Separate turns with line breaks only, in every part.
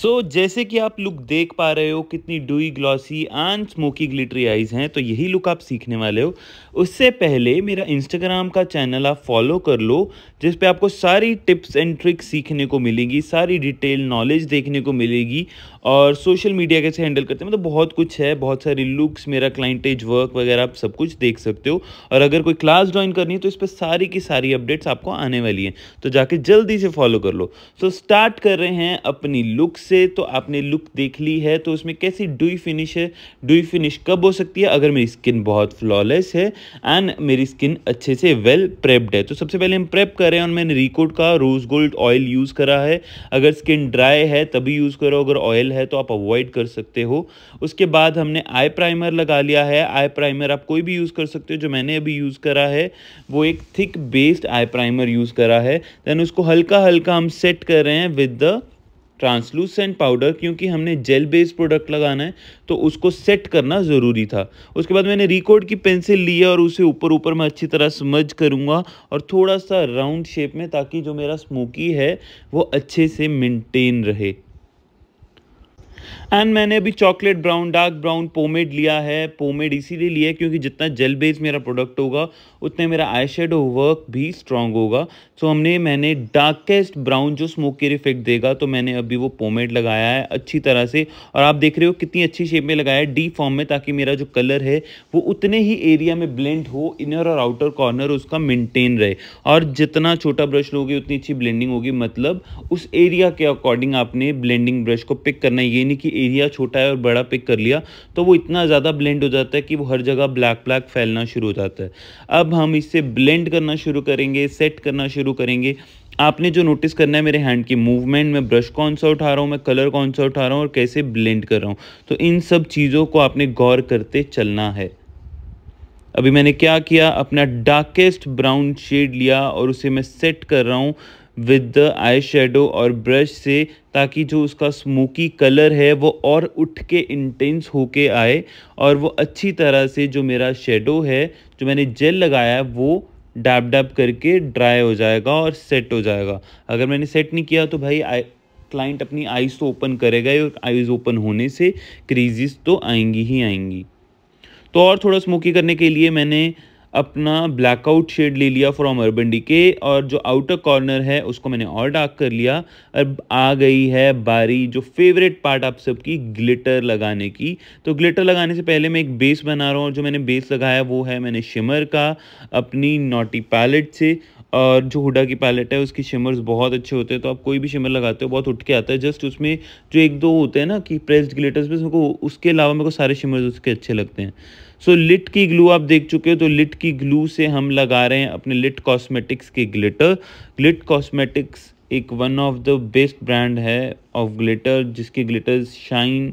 सो so, जैसे कि आप लुक देख पा रहे हो कितनी dewy glossy and smoky glittery eyes हैं तो यही लुक आप सीखने वाले हो उससे पहले मेरा इंस्टाग्राम का चैनल आप फॉलो कर लो जिस पे आपको सारी टिप्स एंड ट्रिक्स सीखने को मिलेगी सारी डिटेल नॉलेज देखने को मिलेगी और सोशल मीडिया कैसे हैंडल करते हैं मतलब बहुत कुछ है बहुत सारी लुक्स मेरा क्लाइंटेज वर्क वगैरह आप सब कुछ देख सकते हो और अगर कोई क्लास ज्वाइन करनी है तो इस पर सारी की सारी अपडेट्स आपको आने वाली हैं तो जाके जल्दी से फॉलो कर लो सो so, स्टार्ट कर रहे हैं अपनी लुक्स से तो आपने लुक देख ली है तो उसमें कैसी डुई फिनिश है डुई फिनिश कब हो सकती है अगर मेरी स्किन बहुत फ्लॉलेस है एंड मेरी स्किन अच्छे से वेल प्रेप्ड है तो सबसे पहले हम प्रेप कर रहे हैं और मैंने रिकोट का रोज़ गोल्ड ऑयल यूज़ करा है अगर स्किन ड्राई है तभी यूज़ करो अगर ऑयल है तो आप अवॉइड कर सकते हो उसके बाद हमने आई प्राइमर लगा लिया है आई प्राइमर आप कोई भी यूज़ कर सकते हो जो मैंने अभी यूज़ करा है वो एक thick based eye primer use करा है देन उसको हल्का हल्का हम सेट कर रहे हैं विद द ट्रांसलूसेंट पाउडर क्योंकि हमने जेल बेस्ड प्रोडक्ट लगाना है तो उसको सेट करना ज़रूरी था उसके बाद मैंने रिकॉर्ड की पेंसिल ली है और उसे ऊपर ऊपर मैं अच्छी तरह समझ करूँगा और थोड़ा सा राउंड शेप में ताकि जो मेरा स्मोकी है वो अच्छे से मेनटेन रहे एंड मैंने अभी chocolate brown dark brown pomade लिया है पोमेड इसीलिए लिया है क्योंकि जितना जेल बेस मेरा प्रोडक्ट होगा उतने मेरा आई शेडो वर्क भी स्ट्रांग होगा सो so, हमने मैंने डार्केस्ट ब्राउन जो स्मोकेर इफेक्ट देगा तो मैंने अभी वो पोमेड लगाया है अच्छी तरह से और आप देख रहे हो कितनी अच्छी शेप में लगाया है डी फॉर्म में ताकि मेरा जो कलर है वो उतने ही एरिया में ब्लेंड हो इनर और आउटर कॉर्नर उसका मेनटेन रहे और जितना छोटा ब्रश लोगे उतनी अच्छी ब्लेंडिंग होगी मतलब उस एरिया के अकॉर्डिंग आपने ब्लेंडिंग ब्रश को पिक करना ये नहीं कि एरिया छोटा है और बड़ा पिक कर लिया तो वो इतना ज़्यादा ब्लेंड हो जाता है कि वो हर जगह ब्लैक ब्लैक फैलना शुरू हो जाता है अब हम इससे ब्लेंड करना शुरू करेंगे सेट करना शुरू करेंगे आपने जो नोटिस करना है मेरे हैंड की मूवमेंट में ब्रश कौन सा उठा रहा हूँ मैं कलर कौन सा उठा रहा हूँ और कैसे ब्लेंड कर रहा हूँ तो इन सब चीज़ों को आपने गौर करते चलना है अभी मैंने क्या किया अपना डार्केस्ट ब्राउन शेड लिया और उसे मैं सेट कर रहा हूँ विद द आई शेडो और ब्रश से ताकि जो उसका स्मोकी कलर है वो और उठ के इंटेंस होके आए और वो अच्छी तरह से जो मेरा शेडो है जो मैंने जेल लगाया है वो डैब डैब करके ड्राई हो जाएगा और सेट हो जाएगा अगर मैंने सेट नहीं किया तो भाई आई क्लाइंट अपनी आईज़ तो ओपन करेगा ही और आईज़ ओपन होने से क्रीजिस तो आएंगी ही आएंगी तो और थोड़ा स्मोकी करने के लिए मैंने अपना ब्लैकआउट शेड ले लिया फ्रॉम अर्बन के और जो आउटर कॉर्नर है उसको मैंने और डार्क कर लिया अब आ गई है बारी जो फेवरेट पार्ट आप सबकी ग्लिटर लगाने की तो ग्लिटर लगाने से पहले मैं एक बेस बना रहा हूँ जो मैंने बेस लगाया वो है मैंने शिमर का अपनी नोटी पैलेट से और जो हुडा की पैलेट है उसकी शिमर्स बहुत अच्छे होते हैं तो आप कोई भी शिमर लगाते हो बहुत उठ के आता है जस्ट उसमें जो एक दो होते हैं ना कि प्रेस्ड ग्लिटर्स में उसको उसके अलावा मेरे को सारे शिमर्स उसके अच्छे लगते हैं सो so, लिट की ग्लू आप देख चुके हो तो लिट की ग्लू से हम लगा रहे हैं अपने लिट कॉस्मेटिक्स के ग्लिटर लिट कॉस्मेटिक्स एक one of the best brand है ऑफ ग्लिटर जिसके ग्लिटर्स शाइन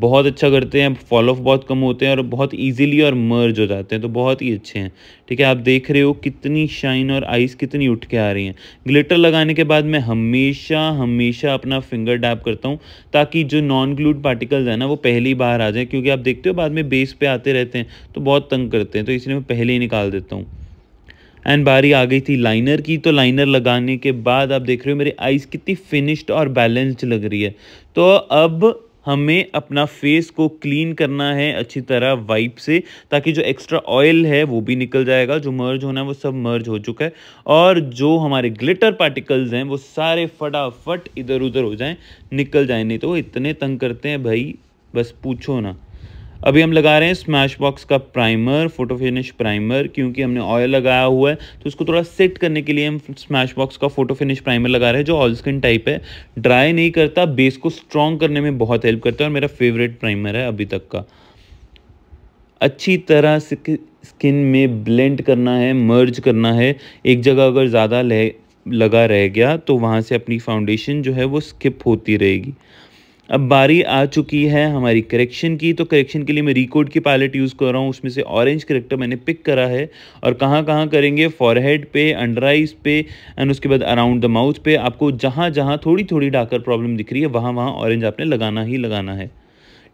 बहुत अच्छा करते हैं फॉल ऑफ बहुत कम होते हैं और बहुत इजीली और मर्ज हो जाते हैं तो बहुत ही अच्छे हैं ठीक है आप देख रहे हो कितनी शाइन और आइस कितनी उठ के आ रही हैं ग्लिटर लगाने के बाद मैं हमेशा हमेशा अपना फिंगर डैप करता हूँ ताकि जो नॉन ग्लूड पार्टिकल्स हैं ना वो पहले ही बाहर आ जाएँ क्योंकि आप देखते हो बाद में बेस पर आते रहते हैं तो बहुत तंग करते हैं तो इसलिए मैं पहले ही निकाल देता हूँ एंड बारी आ गई थी लाइनर की तो लाइनर लगाने के बाद आप देख रहे हो मेरी आइस कितनी फिनिश्ड और बैलेंस्ड लग रही है तो अब हमें अपना फेस को क्लीन करना है अच्छी तरह वाइप से ताकि जो एक्स्ट्रा ऑयल है वो भी निकल जाएगा जो मर्ज होना है वो सब मर्ज हो चुका है और जो हमारे ग्लिटर पार्टिकल्स हैं वो सारे फटाफट इधर उधर हो जाएं निकल जाएं नहीं तो इतने तंग करते हैं भाई बस पूछो ना अभी हम लगा रहे हैं स्मैश बॉक्स का प्राइमर फोटो फिनिश प्राइमर क्योंकि हमने ऑयल लगाया हुआ है तो उसको थोड़ा सेट करने के लिए हम स्मैश बॉक्स का फोटो फिनिश प्राइमर लगा रहे हैं जो ऑल स्किन टाइप है ड्राई नहीं करता बेस को स्ट्रॉन्ग करने में बहुत हेल्प करता है और मेरा फेवरेट प्राइमर है अभी तक का अच्छी तरह से स्किन में ब्लेंड करना है मर्ज करना है एक जगह अगर ज़्यादा लगा रह गया तो वहाँ से अपनी फाउंडेशन जो है वो स्किप होती रहेगी अब बारी आ चुकी है हमारी करेक्शन की तो करेक्शन के लिए मैं रिकोड की पैलेट यूज़ कर रहा हूँ उसमें से ऑरेंज करेक्टर मैंने पिक करा है और कहाँ कहाँ करेंगे फॉरहेड पे अंडर आइज पे एंड उसके बाद अराउंड द माउथ पे आपको जहाँ जहाँ थोड़ी थोड़ी डाकर प्रॉब्लम दिख रही है वहाँ वहाँ ऑरेंज आपने लगाना ही लगाना है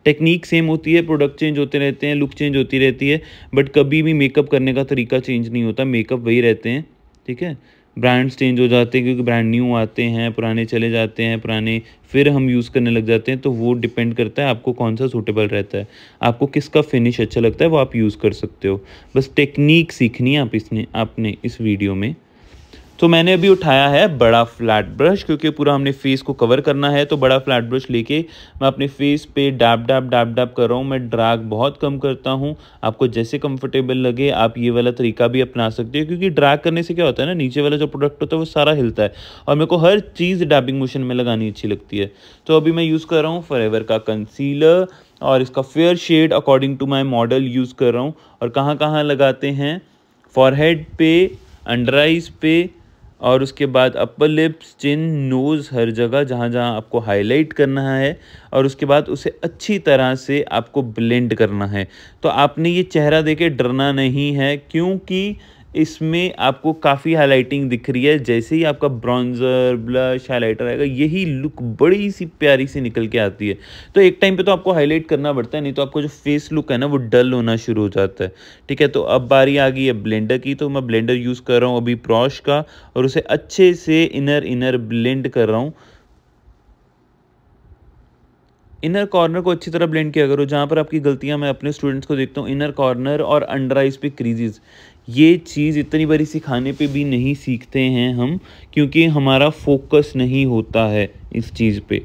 टेक्निक सेम होती है प्रोडक्ट चेंज होते रहते हैं लुक चेंज होती रहती है बट कभी भी मेकअप करने का तरीका चेंज नहीं होता मेकअप वही रहते हैं ठीक है ब्रांड्स चेंज हो जाते हैं क्योंकि ब्रांड न्यू आते हैं पुराने चले जाते हैं पुराने फिर हम यूज़ करने लग जाते हैं तो वो डिपेंड करता है आपको कौन सा सूटेबल रहता है आपको किसका फिनिश अच्छा लगता है वो आप यूज़ कर सकते हो बस टेक्निक सीखनी है आप इसने आपने इस वीडियो में तो मैंने अभी उठाया है बड़ा फ्लैट ब्रश क्योंकि पूरा हमने फेस को कवर करना है तो बड़ा फ्लैट ब्रश लेके मैं अपने फेस पे डाप डाप डाप डाप कर रहा हूँ मैं ड्रैग बहुत कम करता हूँ आपको जैसे कंफर्टेबल लगे आप ये वाला तरीका भी अपना सकते हो क्योंकि ड्रैग करने से क्या होता है ना नीचे वाला जो प्रोडक्ट होता है वो सारा हिलता है और मेरे को हर चीज़ डैबिंग मोशन में लगानी अच्छी लगती है तो अभी मैं यूज़ कर रहा हूँ फॉर का कंसीलर और इसका fair shade according to my model use कर रहा हूँ और कहाँ कहाँ लगाते हैं फॉरहेड पे अंडर आइज पे और उसके बाद अपर लिप्स चिन नोज़ हर जगह जहाँ जहाँ आपको हाईलाइट करना है और उसके बाद उसे अच्छी तरह से आपको ब्लेंड करना है तो आपने ये चेहरा देके डरना नहीं है क्योंकि इसमें आपको काफ़ी हाईलाइटिंग दिख रही है जैसे ही आपका ब्रॉन्जर ब्लश हाईलाइटर आएगा यही लुक बड़ी सी प्यारी सी निकल के आती है तो एक टाइम पे तो आपको हाईलाइट करना पड़ता है नहीं तो आपको जो फेस लुक है ना वो डल होना शुरू हो जाता है ठीक है तो अब बारी आ गई है ब्लेंडर की तो मैं ब्लेंडर यूज़ कर रहा हूँ अभी प्रॉश का और उसे अच्छे से इनर इनर ब्लेंड कर रहा हूँ इनर कॉर्नर को अच्छी तरह ब्लेंड किया करो जहाँ पर आपकी गलतियाँ मैं अपने स्टूडेंट्स को देखता हूँ इनर कॉर्नर और अंडर आइज पे क्रीजेज़ ये चीज़ इतनी बारी सिखाने पे भी नहीं सीखते हैं हम क्योंकि हमारा फोकस नहीं होता है इस चीज़ पे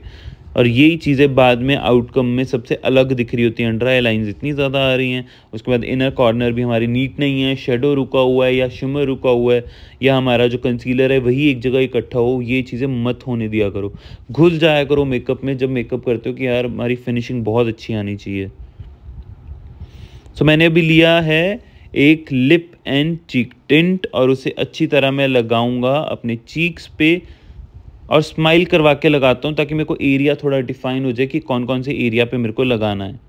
और यही चीज़ें बाद में आउटकम में सबसे अलग दिख रही होती हैं ड्राई लाइंस इतनी ज़्यादा आ रही हैं उसके बाद इनर कॉर्नर भी हमारी नीट नहीं है शेडो रुका हुआ है या शिमर रुका हुआ है या हमारा जो कंसीलर है वही एक जगह इकट्ठा हो ये चीज़ें मत होने दिया करो घुस जाया करो मेकअप में जब मेकअप करते हो कि यार हमारी फिनिशिंग बहुत अच्छी आनी चाहिए सो so, मैंने अभी लिया है एक लिप एंड चीक टिंट और उसे अच्छी तरह मैं लगाऊंगा अपने चीक्स पे और स्माइल करवा के लगाता हूँ ताकि मेरे को एरिया थोड़ा डिफाइन हो जाए कि कौन कौन से एरिया पे मेरे को लगाना है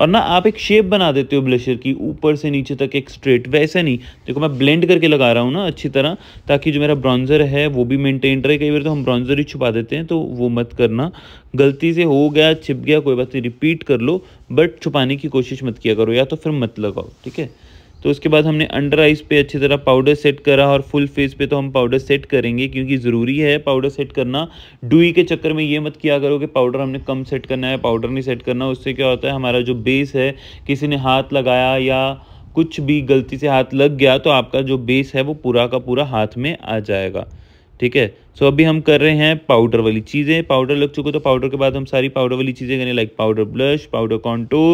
और ना आप एक शेप बना देते हो ब्लशर की ऊपर से नीचे तक एक स्ट्रेट वैसे नहीं देखो मैं ब्लेंड करके लगा रहा हूँ ना अच्छी तरह ताकि जो मेरा ब्राउन्ज़र है वो भी मेनटेन रहे कई बार तो हम ब्राउन्ज़र ही छुपा देते हैं तो वो मत करना गलती से हो गया छिप गया कोई बात नहीं रिपीट कर लो बट छुपाने की कोशिश मत किया करो या तो फिर मत लगाओ ठीक है तो उसके बाद हमने अंडर आइज पे अच्छी तरह पाउडर सेट करा और फुल फेस पे तो हम पाउडर सेट करेंगे क्योंकि ज़रूरी है पाउडर सेट करना डुई के चक्कर में ये मत किया करो कि पाउडर हमने कम सेट करना है पाउडर नहीं सेट करना उससे क्या होता है हमारा जो बेस है किसी ने हाथ लगाया या कुछ भी गलती से हाथ लग गया तो आपका जो बेस है वो पूरा का पूरा हाथ में आ जाएगा ठीक है सो अभी हम कर रहे हैं पाउडर वाली चीज़ें पाउडर लग चुके तो पाउडर के बाद हम सारी पाउडर वाली चीज़ें करें like powder blush powder contour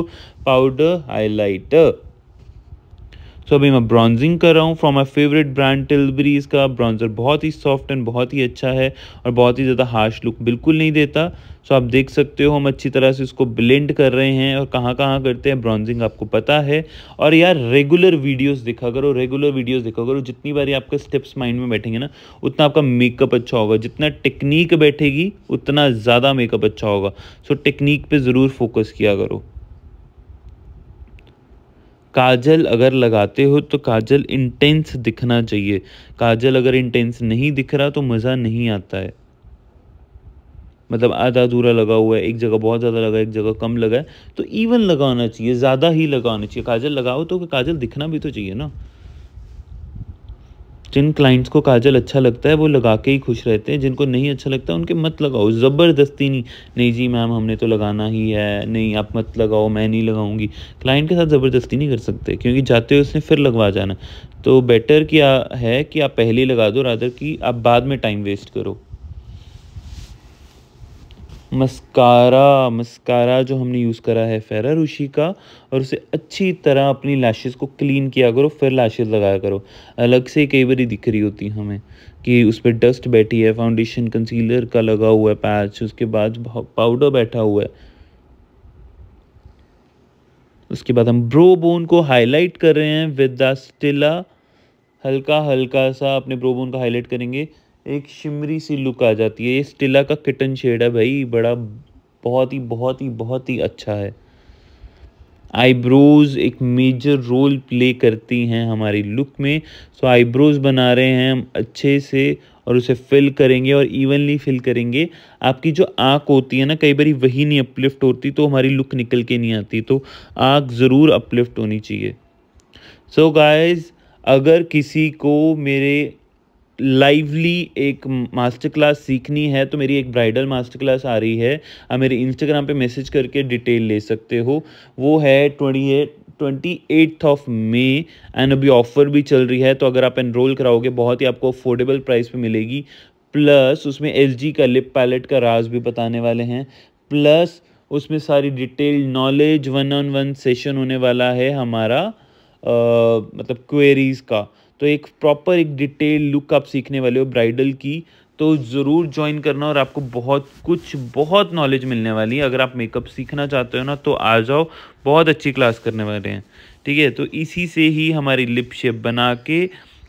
powder highlighter so अभी मैं ब्रॉन्जिंग कर रहा हूँ from my favourite brand Tilbury's का ब्रॉन्जर बहुत ही सॉफ्ट एंड बहुत ही अच्छा है और बहुत ही ज़्यादा हार्श लुक बिल्कुल नहीं देता सो so, आप देख सकते हो हम अच्छी तरह से इसको ब्लेंड कर रहे हैं और कहाँ कहाँ करते हैं ब्रॉन्जिंग आपको पता है और यार रेगुलर वीडियोस देखा करो रेगुलर वीडियोस देखा करो जितनी बार आपके स्टेप्स माइंड में बैठेंगे ना उतना आपका मेकअप अच्छा होगा जितना टेक्निक बैठेगी उतना ज़्यादा मेकअप अच्छा होगा सो so, टेक्निक पर ज़रूर फोकस किया करो काजल अगर लगाते हो तो काजल इंटेंस दिखना चाहिए काजल अगर इंटेंस नहीं दिख रहा तो मज़ा नहीं आता है मतलब आधा अधूरा लगा हुआ है एक जगह बहुत ज़्यादा लगा एक जगह कम लगा है तो इवन लगाना चाहिए ज़्यादा ही लगाना चाहिए काजल लगाओ तो काजल दिखना भी तो चाहिए ना जिन क्लाइंट्स को काजल अच्छा लगता है वो लगा के ही खुश रहते हैं जिनको नहीं अच्छा लगता उनके मत लगाओ ज़बरदस्ती नहीं नहीं जी मैम हमने तो लगाना ही है नहीं आप मत लगाओ मैं नहीं लगाऊंगी क्लाइंट के साथ ज़बरदस्ती नहीं कर सकते क्योंकि जाते हुए उसने फिर लगवा जाना तो बेटर क्या है कि आप पहले लगा दो राधर कि आप बाद में टाइम वेस्ट करो मस्कारा मस्कारा जो हमने यूज़ करा है फेरा रुशी का और उसे अच्छी तरह अपनी लैशेस को क्लीन किया करो फिर लैशेस लगाया करो अलग से कई बार दिख रही होती हमें कि उस पर डस्ट बैठी है फाउंडेशन कंसीलर का लगा हुआ है पैच उसके बाद पाउडर बैठा हुआ है उसके बाद हम ब्रो बोन को हाईलाइट कर रहे हैं विद द स्टिला हल्का हल्का सा अपने ब्रो बोन का हाईलाइट करेंगे एक शिमरी सी लुक आ जाती है ये स्टिला का किटन शेड है भाई बड़ा बहुत ही बहुत ही बहुत ही अच्छा है आईब्रोज एक मेजर रोल प्ले करती हैं हमारी लुक में सो आईब्रोज बना रहे हैं हम अच्छे से और उसे फिल करेंगे और इवनली फिल करेंगे आपकी जो आँख होती है ना कई बार वही नहीं अपलिफ्ट होती तो हमारी लुक निकल के नहीं आती तो आँख ज़रूर अपलिफ्ट होनी चाहिए सो so गाइज अगर किसी को मेरे लाइवली एक मास्टर क्लास सीखनी है तो मेरी एक ब्राइडल मास्टर क्लास आ रही है आप मेरे इंस्टाग्राम पे मैसेज करके डिटेल ले सकते हो वो है twenty eight twenty eighth of May and अभी ऑफ़र भी चल रही है तो अगर आप एनरोल कराओगे बहुत ही आपको अफोर्डेबल प्राइस पे मिलेगी प्लस उसमें एल का लिप पैलेट का राज भी बताने वाले हैं प्लस उसमें सारी detail knowledge one on one session होने वाला है हमारा आ, मतलब क्वेरीज़ का तो एक प्रॉपर एक डिटेल लुक आप सीखने वाले हो ब्राइडल की तो ज़रूर ज्वाइन करना और आपको बहुत कुछ बहुत नॉलेज मिलने वाली है अगर आप मेकअप सीखना चाहते हो ना तो आ जाओ बहुत अच्छी क्लास करने वाले हैं ठीक है तो इसी से ही हमारी लिप शेप बना के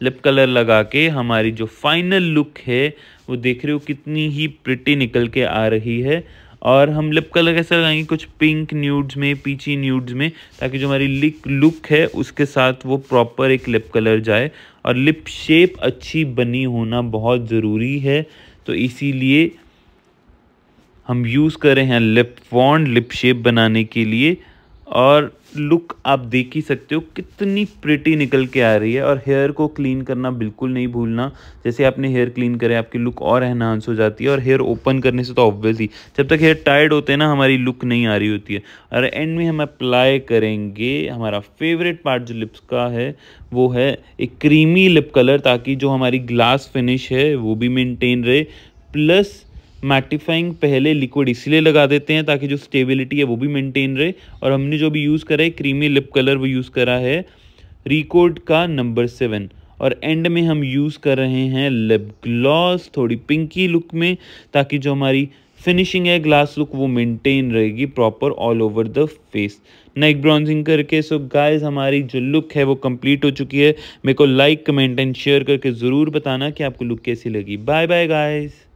लिप कलर लगा के हमारी जो फाइनल लुक है वो देख रहे हो कितनी ही प्रिटी निकल के आ रही है और हम लिप कलर कैसे लगाएंगे कुछ पिंक न्यूड्स में पीची न्यूड्स में ताकि जो हमारी लिप लुक है उसके साथ वो प्रॉपर एक लिप कलर जाए और लिप शेप अच्छी बनी होना बहुत ज़रूरी है तो इसीलिए हम यूज़ कर रहे हैं लिप वॉन्ड लिप शेप बनाने के लिए और लुक आप देख ही सकते हो कितनी प्रिटी निकल के आ रही है और हेयर को क्लीन करना बिल्कुल नहीं भूलना जैसे आपने हेयर क्लीन करे आपकी लुक और एनहांस हो जाती है और हेयर ओपन करने से तो ऑब्वियसली जब तक हेयर टाइड होते हैं ना हमारी लुक नहीं आ रही होती है और एंड में हम अप्लाई करेंगे हमारा फेवरेट पार्ट जो लिप्स का है वो है एक क्रीमी लिप कलर ताकि जो हमारी ग्लास फिनिश है वो भी मेनटेन रहे प्लस मैटिफाइंग पहले लिक्विड इसलिए लगा देते हैं ताकि जो स्टेबिलिटी है वो भी मेंटेन रहे और हमने जो भी यूज़ करा है क्रीमी लिप कलर वो यूज़ करा है रिकोड का नंबर सेवन और एंड में हम यूज़ कर रहे हैं लिप ग्लॉस थोड़ी पिंकी लुक में ताकि जो हमारी फिनिशिंग है ग्लास लुक वो मेंटेन रहेगी proper all over the face neck bronzing करके सो गाइस हमारी जो लुक है वो कंप्लीट हो चुकी है मेरे को लाइक कमेंट एंड शेयर करके ज़रूर बताना कि आपको लुक कैसी लगी बाय बाय गाइस